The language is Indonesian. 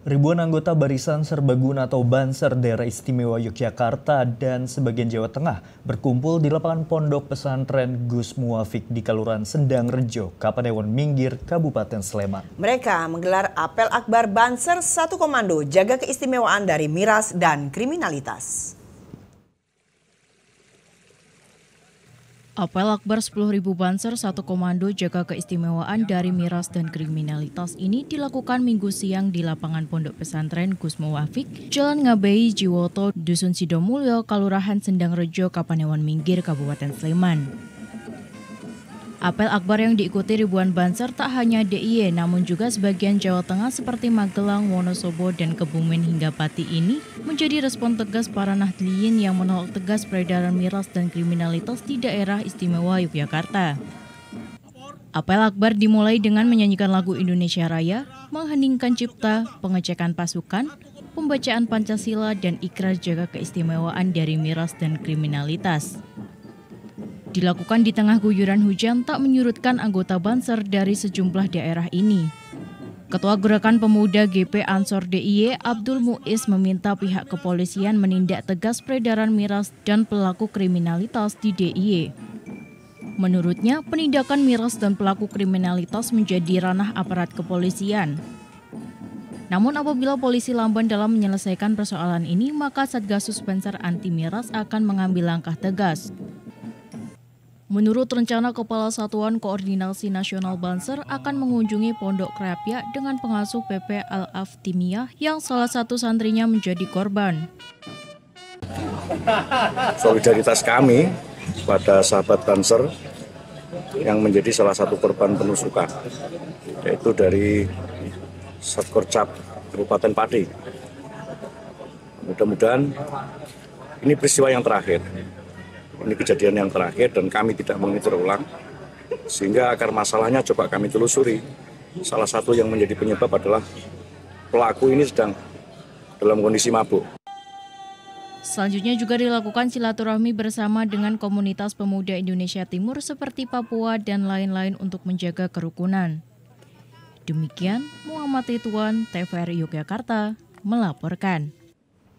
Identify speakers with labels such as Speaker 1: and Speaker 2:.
Speaker 1: Ribuan anggota Barisan Serbaguna atau Banser Daerah Istimewa Yogyakarta dan sebagian Jawa Tengah berkumpul di lapangan pondok pesantren Gus Muafik di Kaluran Sendang Rejo, Kapanewon Minggir, Kabupaten Sleman.
Speaker 2: Mereka menggelar apel akbar Banser Satu Komando jaga keistimewaan dari miras dan kriminalitas. Apel Akbar 10.000 Banser satu komando jaga keistimewaan dari miras dan kriminalitas ini dilakukan minggu siang di lapangan Pondok Pesantren Gus Jalan Ngabei Jiwoto, Dusun Sidomulyo, Kalurahan Sendang Rejo, Kapanewan Minggir, Kabupaten Sleman. Apel akbar yang diikuti ribuan banser tak hanya DIY namun juga sebagian Jawa Tengah seperti Magelang, Wonosobo, dan Kebumen hingga Pati ini menjadi respon tegas para nahdliyin yang menolak tegas peredaran miras dan kriminalitas di daerah istimewa Yogyakarta. Apel akbar dimulai dengan menyanyikan lagu Indonesia Raya, mengheningkan cipta, pengecekan pasukan, pembacaan Pancasila, dan ikrar jaga keistimewaan dari miras dan kriminalitas dilakukan di tengah guyuran hujan tak menyurutkan anggota Banser dari sejumlah daerah ini. Ketua Gerakan Pemuda GP Ansor DIY Abdul Muiz meminta pihak kepolisian menindak tegas peredaran miras dan pelaku kriminalitas di DIY. Menurutnya, penindakan miras dan pelaku kriminalitas menjadi ranah aparat kepolisian. Namun apabila polisi lamban dalam menyelesaikan persoalan ini, maka Satgasus Spencer Anti Miras akan mengambil langkah tegas. Menurut rencana Kepala Satuan Koordinasi Nasional Banser akan mengunjungi Pondok Krapia dengan pengasuh PP al Aftimiyah yang salah satu santrinya menjadi korban.
Speaker 1: Solidaritas kami pada sahabat Banser yang menjadi salah satu korban penusukan yaitu dari Satkorcap Kabupaten Pati. Mudah-mudahan ini peristiwa yang terakhir. Ini kejadian yang terakhir dan kami tidak ini terulang. Sehingga akar masalahnya coba kami telusuri. Salah satu yang menjadi penyebab adalah pelaku ini sedang dalam kondisi mabuk.
Speaker 2: Selanjutnya juga dilakukan silaturahmi bersama dengan komunitas pemuda Indonesia Timur seperti Papua dan lain-lain untuk menjaga kerukunan. Demikian Muhammad Ridwan, TVRI Yogyakarta, melaporkan.